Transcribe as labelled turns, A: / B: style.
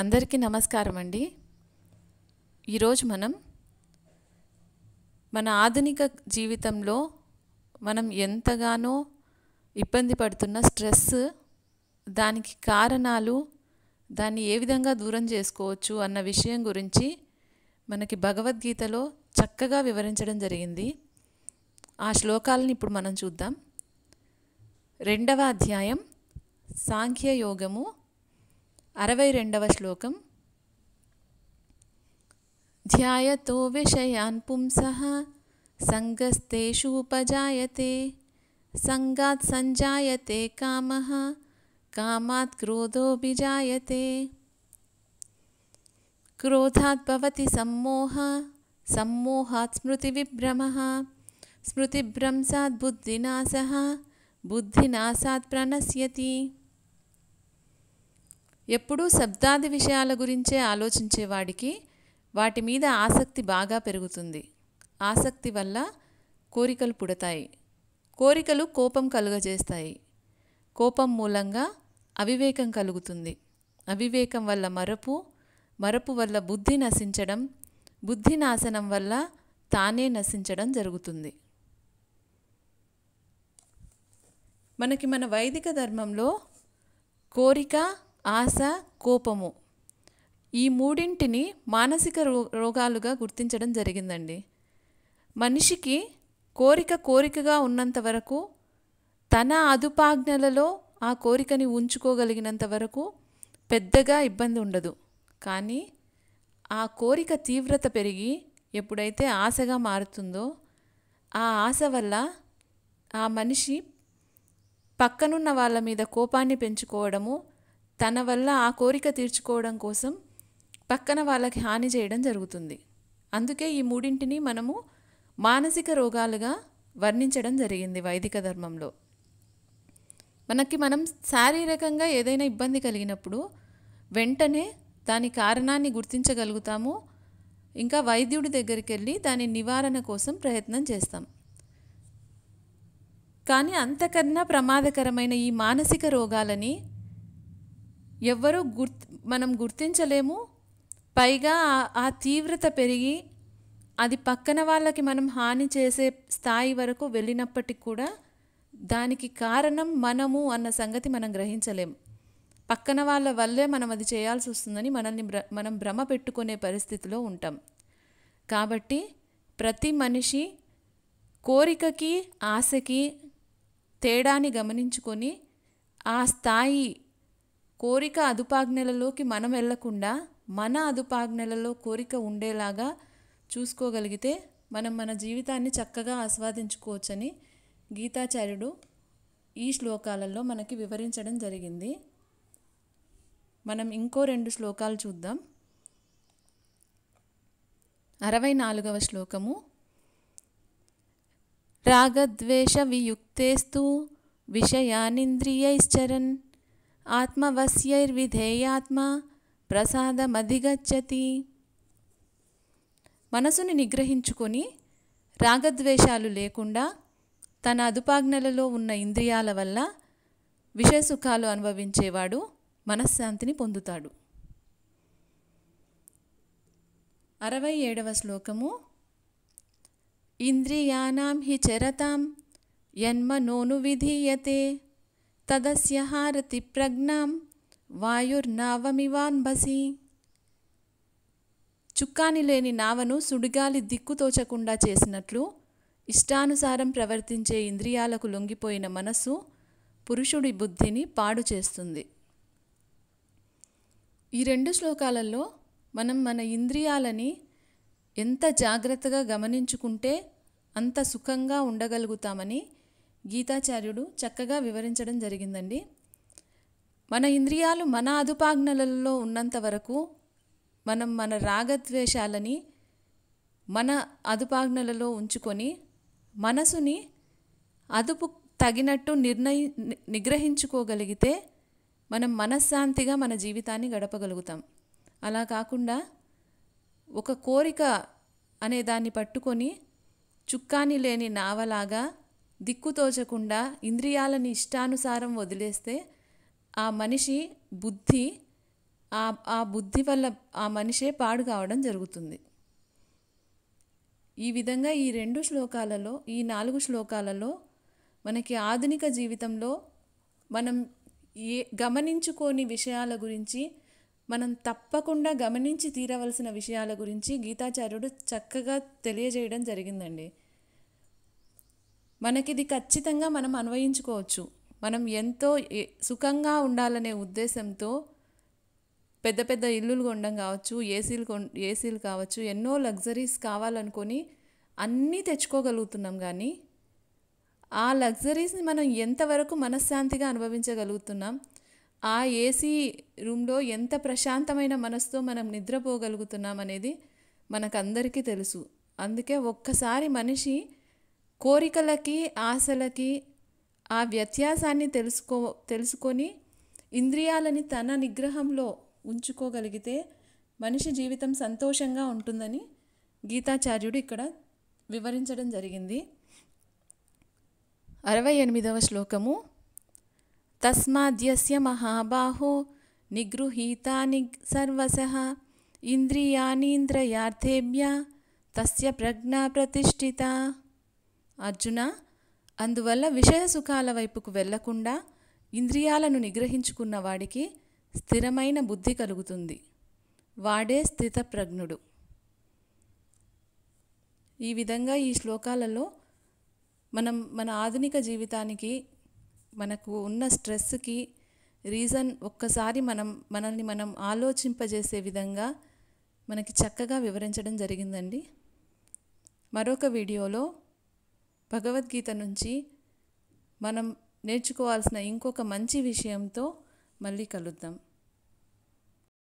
A: అందరికీ నమస్కారం అండి ఈరోజు మనం మన ఆధునిక జీవితంలో మనం ఎంతగానో ఇబ్బంది పడుతున్న స్ట్రెస్ దానికి కారణాలు దాన్ని ఏ విధంగా దూరం చేసుకోవచ్చు అన్న విషయం గురించి మనకి భగవద్గీతలో చక్కగా వివరించడం జరిగింది ఆ శ్లోకాలను ఇప్పుడు మనం చూద్దాం రెండవ అధ్యాయం సాంఖ్యయోగము अरवैरेण श्लोकं ध्यायतो विषयान् पुंसः सङ्गस्तेषुपजायते सङ्गात् सञ्जायते कामः कामात् क्रोधो विजायते क्रोधात् भवति सम्मोह सम्मोहात् स्मृतिविभ्रमः स्मृतिभ्रंशात् बुद्धिनाशः बुद्धिनाशात् प्रणश्यति ఎప్పుడూ శబ్దాది విషయాల గురించే ఆలోచించేవాడికి వాటి మీద ఆసక్తి బాగా పెరుగుతుంది ఆసక్తి వల్ల కోరికలు పుడతాయి కోరికలు కోపం కలుగజేస్తాయి కోపం మూలంగా అవివేకం కలుగుతుంది అవివేకం వల్ల మరపు మరపు వల్ల బుద్ధి నశించడం బుద్ధి నాశనం వల్ల తానే నశించడం జరుగుతుంది మనకి మన వైదిక ధర్మంలో కోరిక ఆశ కోపము ఈ మూడింటిని మానసిక రోగాలుగా గుర్తించడం జరిగిందండి మనిషికి కోరిక కోరికగా ఉన్నంత వరకు తన అదుపాజ్ఞలలో ఆ కోరికని ఉంచుకోగలిగినంత వరకు పెద్దగా ఇబ్బంది ఉండదు కానీ ఆ కోరిక తీవ్రత పెరిగి ఎప్పుడైతే ఆశగా మారుతుందో ఆ ఆశ వల్ల ఆ మనిషి పక్కనున్న వాళ్ళ మీద కోపాన్ని పెంచుకోవడము తన వల్ల ఆ కోరిక తీర్చుకోవడం కోసం పక్కన వాళ్ళకి హాని చేయడం జరుగుతుంది అందుకే ఈ మూడింటిని మనము మానసిక రోగాలుగా వర్ణించడం జరిగింది వైదిక ధర్మంలో మనకి మనం శారీరకంగా ఏదైనా ఇబ్బంది కలిగినప్పుడు వెంటనే దాని కారణాన్ని గుర్తించగలుగుతాము ఇంకా వైద్యుడి దగ్గరికి వెళ్ళి దాని నివారణ కోసం ప్రయత్నం చేస్తాం కానీ అంతకన్నా ప్రమాదకరమైన ఈ మానసిక రోగాలని ఎవ్వరూ గుర్ మనం గుర్తించలేము పైగా ఆ తీవ్రత పెరిగి అది పక్కన వాళ్ళకి మనం హాని చేసే స్థాయి వరకు వెళ్ళినప్పటికి కూడా దానికి కారణం మనము అన్న సంగతి మనం గ్రహించలేం పక్కన వాళ్ళ వల్లే మనం అది చేయాల్సి వస్తుందని మనల్ని భ్ర మనం భ్రమ పెట్టుకునే పరిస్థితిలో ఉంటాం కాబట్టి ప్రతి మనిషి కోరికకి ఆశకి తేడాని గమనించుకొని ఆ స్థాయి కోరిక అదుపాజ్ఞలలోకి మనం వెళ్లకుండా మన అదుపాజ్ఞలలో కోరిక ఉండేలాగా చూసుకోగలిగితే మనం మన జీవితాన్ని చక్కగా ఆస్వాదించుకోవచ్చని గీతాచార్యుడు ఈ శ్లోకాలలో మనకి వివరించడం జరిగింది మనం ఇంకో రెండు శ్లోకాలు చూద్దాం అరవై నాలుగవ శ్లోకము రాగద్వేష వియుక్తేస్తు విషయానింద్రియైశ్చరన్ ఆత్మవశ్యైర్విధేయాత్మ ప్రసాదమధిగచ్చతి మనసుని నిగ్రహించుకొని రాగద్వేషాలు లేకుండా తన అదుపాజ్ఞలలో ఉన్న ఇంద్రియాల వల్ల విషయసుఖాలు అనుభవించేవాడు మనశ్శాంతిని పొందుతాడు అరవై ఏడవ శ్లోకము ఇంద్రియాణం హి చరతాం నోను విధీయతే తదస్య హారతి ప్రజ్ఞాం వాయుర్నావమివాన్బసి చుక్కాని లేని నావను సుడిగాలి దిక్కుతోచకుండా చేసినట్లు ఇష్టానుసారం ప్రవర్తించే ఇంద్రియాలకు లొంగిపోయిన మనస్సు పురుషుడి బుద్ధిని పాడు చేస్తుంది ఈ రెండు శ్లోకాలలో మనం మన ఇంద్రియాలని ఎంత జాగ్రత్తగా గమనించుకుంటే అంత సుఖంగా ఉండగలుగుతామని గీతాచార్యుడు చక్కగా వివరించడం జరిగిందండి మన ఇంద్రియాలు మన అదుపాజ్ఞలలో ఉన్నంత వరకు మనం మన రాగద్వేషాలని మన అదుపాజ్ఞలలో ఉంచుకొని మనసుని అదుపు తగినట్టు నిర్ణయి నిగ్రహించుకోగలిగితే మనం మనశ్శాంతిగా మన జీవితాన్ని గడపగలుగుతాం అలా కాకుండా ఒక కోరిక అనే దాన్ని పట్టుకొని చుక్కాని లేని నావలాగా దిక్కుతోచకుండా ఇంద్రియాలని ఇష్టానుసారం వదిలేస్తే ఆ మనిషి బుద్ధి ఆ ఆ బుద్ధి వల్ల ఆ మనిషే పాడు కావడం జరుగుతుంది ఈ విధంగా ఈ రెండు శ్లోకాలలో ఈ నాలుగు శ్లోకాలలో మనకి ఆధునిక జీవితంలో మనం ఏ గమనించుకోని విషయాల గురించి మనం తప్పకుండా గమనించి తీరవలసిన విషయాల గురించి గీతాచార్యుడు చక్కగా తెలియజేయడం జరిగిందండి మనకిది ఖచ్చితంగా మనం అన్వయించుకోవచ్చు మనం ఎంతో సుఖంగా ఉండాలనే ఉద్దేశంతో పెద్ద పెద్ద ఇల్లులు కొనడం కావచ్చు ఏసీలు కొన్ ఏసీలు కావచ్చు ఎన్నో లగ్జరీస్ కావాలనుకొని అన్నీ తెచ్చుకోగలుగుతున్నాం కానీ ఆ లగ్జరీస్ని మనం ఎంతవరకు మనశ్శాంతిగా అనుభవించగలుగుతున్నాం ఆ ఏసీ రూమ్లో ఎంత ప్రశాంతమైన మనసుతో మనం నిద్రపోగలుగుతున్నాం అనేది మనకందరికీ తెలుసు అందుకే ఒక్కసారి మనిషి కోరికలకి ఆశలకి ఆ వ్యత్యాసాన్ని తెలుసుకో తెలుసుకొని ఇంద్రియాలని తన నిగ్రహంలో ఉంచుకోగలిగితే మనిషి జీవితం సంతోషంగా ఉంటుందని గీతాచార్యుడు ఇక్కడ వివరించడం జరిగింది అరవై ఎనిమిదవ శ్లోకము తస్మాద్యస్య మహాబాహో నిగృహీతాని సర్వస ఇంద్రియాణీంద్రయార్థేభ్య తస్య ప్రజ్ఞా ప్రతిష్ఠిత అర్జున అందువల్ల విషయ సుఖాల వైపుకు వెళ్లకుండా ఇంద్రియాలను నిగ్రహించుకున్న వాడికి స్థిరమైన బుద్ధి కలుగుతుంది వాడే స్థితప్రజ్ఞుడు ఈ విధంగా ఈ శ్లోకాలలో మనం మన ఆధునిక జీవితానికి మనకు ఉన్న స్ట్రెస్కి రీజన్ ఒక్కసారి మనం మనల్ని మనం ఆలోచింపజేసే విధంగా మనకి చక్కగా వివరించడం జరిగిందండి మరొక వీడియోలో భగవద్గీత నుంచి మనం నేర్చుకోవాల్సిన ఇంకొక మంచి విషయంతో మళ్ళీ కలుద్దాం